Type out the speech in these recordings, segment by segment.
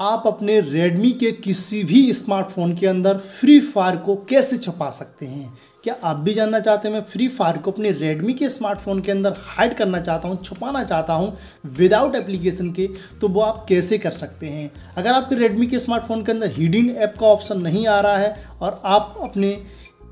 आप अपने रेडमी के किसी भी स्मार्टफोन के अंदर फ्री फायर को कैसे छपा सकते हैं क्या आप भी जानना चाहते हैं मैं फ्री फायर को अपने रेडमी के स्मार्टफोन के अंदर हाइड करना चाहता हूं छुपाना चाहता हूं विदाउट एप्लीकेशन के तो वो आप कैसे कर सकते हैं अगर आपके रेडमी के स्मार्टफोन के अंदर हिडिंग ऐप का ऑप्शन नहीं आ रहा है और आप अपने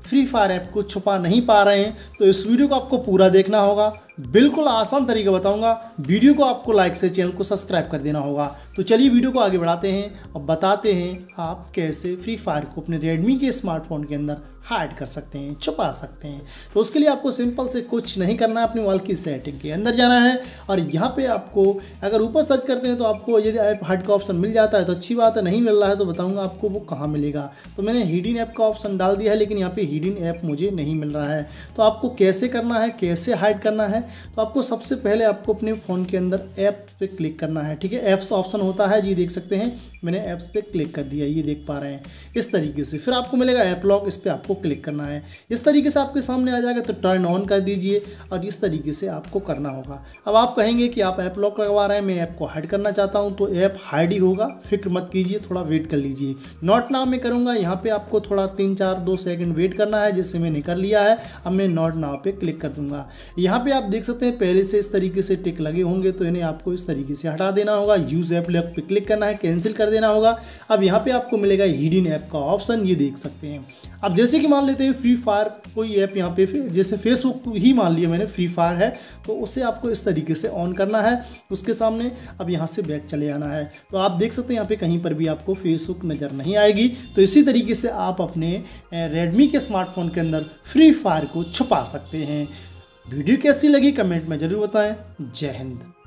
फ्री फायर ऐप को छुपा नहीं पा रहे हैं तो इस वीडियो को आपको पूरा देखना होगा बिल्कुल आसान तरीका बताऊंगा वीडियो को आपको लाइक से चैनल को सब्सक्राइब कर देना होगा तो चलिए वीडियो को आगे बढ़ाते हैं और बताते हैं आप कैसे फ्री फायर को अपने रेडमी के स्मार्टफोन के अंदर हाइड कर सकते हैं छुपा सकते हैं तो उसके लिए आपको सिंपल से कुछ नहीं करना है अपने मोबाइल की सेटिंग के अंदर जाना है और यहाँ पे आपको अगर ऊपर सर्च करते हैं तो आपको यदि ऐप हाइड का ऑप्शन मिल जाता है तो अच्छी बात है नहीं मिल रहा है तो बताऊँगा आपको वो कहाँ मिलेगा तो मैंने हिडिन ऐप का ऑप्शन डाल दिया है लेकिन यहाँ पर हिडिन ऐप मुझे नहीं मिल रहा है तो आपको कैसे करना है कैसे हाइड करना है है तो आपको सबसे पहले आपको अपने फ़ोन के अंदर ऐप पे क्लिक करना है ठीक है ऐप्स ऑप्शन होता है जी देख सकते हैं मैंने ऐप्स पे क्लिक कर दिया ये देख पा रहे हैं इस तरीके से फिर आपको मिलेगा ऐप लॉक इस पर आपको क्लिक करना है इस तरीके से आपके सामने आ जाएगा तो टर्न ऑन कर दीजिए और इस तरीके से आपको करना होगा अब आप कहेंगे कि आप ऐप लॉक लगवा रहे हैं मैं ऐप को हाइड करना चाहता हूँ तो ऐप हाइड ही होगा फिक्र मत कीजिए थोड़ा वेट कर लीजिए नॉट नाव में करूँगा यहाँ पर आपको थोड़ा तीन चार दो सेकेंड वेट करना है जैसे मैंने कर लिया है अब मैं नॉट नाव पर क्लिक कर दूंगा यहाँ पर आप देख सकते हैं पहले से इस तरीके से टिक लगे होंगे तो इन्हें आपको इस तरीके से हटा देना होगा यूज़ ऐप लैप पे क्लिक करना है कैंसिल कर देना होगा अब यहाँ पे आपको मिलेगा हिडन ऐप का ऑप्शन ये देख सकते हैं अब जैसे कि मान लेते हैं फ्री फायर कोई ऐप यहाँ पे जैसे फेसबुक ही मान लिया मैंने फ्री फायर है तो उसे आपको इस तरीके से ऑन करना है उसके सामने अब यहाँ से बैक चले आना है तो आप देख सकते हैं यहाँ पर कहीं पर भी आपको फेसबुक नज़र नहीं आएगी तो इसी तरीके से आप अपने रेडमी के स्मार्टफोन के अंदर फ्री फायर को छुपा सकते हैं वीडियो कैसी लगी कमेंट में ज़रूर बताएं जय हिंद